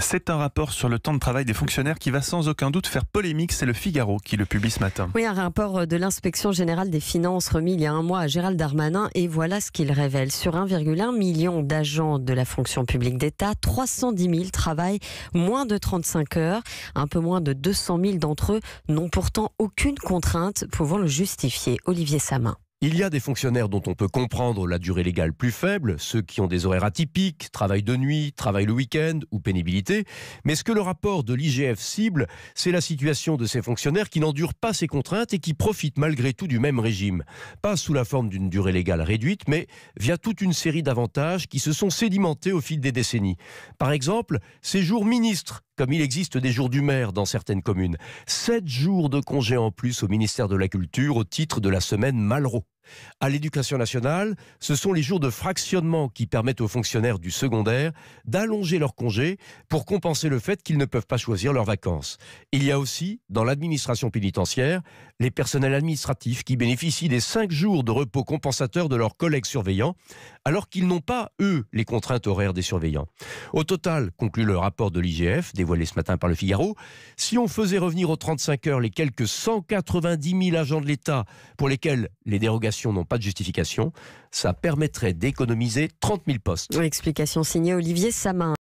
C'est un rapport sur le temps de travail des fonctionnaires qui va sans aucun doute faire polémique. C'est le Figaro qui le publie ce matin. Oui, un rapport euh, de l'inspection générale des finances remis il y a un mois à Gérald Darmanin et voilà ce qu'il révèle. Sur 1,1 million d'agents de la fonction publique d'État, 310 000 travaillent moins de 35 heures. Un peu moins de 200 000 d'entre eux n'ont pourtant aucune contrainte pouvant le justifier. Olivier Samin. Il y a des fonctionnaires dont on peut comprendre la durée légale plus faible, ceux qui ont des horaires atypiques, travail de nuit, travail le week-end ou pénibilité, mais ce que le rapport de l'IGF cible, c'est la situation de ces fonctionnaires qui n'endurent pas ces contraintes et qui profitent malgré tout du même régime, pas sous la forme d'une durée légale réduite, mais via toute une série d'avantages qui se sont sédimentés au fil des décennies. Par exemple, séjour ministre comme il existe des jours du maire dans certaines communes. Sept jours de congés en plus au ministère de la Culture au titre de la semaine Malraux à l'éducation nationale, ce sont les jours de fractionnement qui permettent aux fonctionnaires du secondaire d'allonger leur congés pour compenser le fait qu'ils ne peuvent pas choisir leurs vacances. Il y a aussi, dans l'administration pénitentiaire, les personnels administratifs qui bénéficient des cinq jours de repos compensateur de leurs collègues surveillants, alors qu'ils n'ont pas, eux, les contraintes horaires des surveillants. Au total, conclut le rapport de l'IGF, dévoilé ce matin par le Figaro, si on faisait revenir aux 35 heures les quelques 190 000 agents de l'État pour lesquels les dérogations n'ont pas de justification. Ça permettrait d'économiser 30 000 postes. Explication signée Olivier Samin.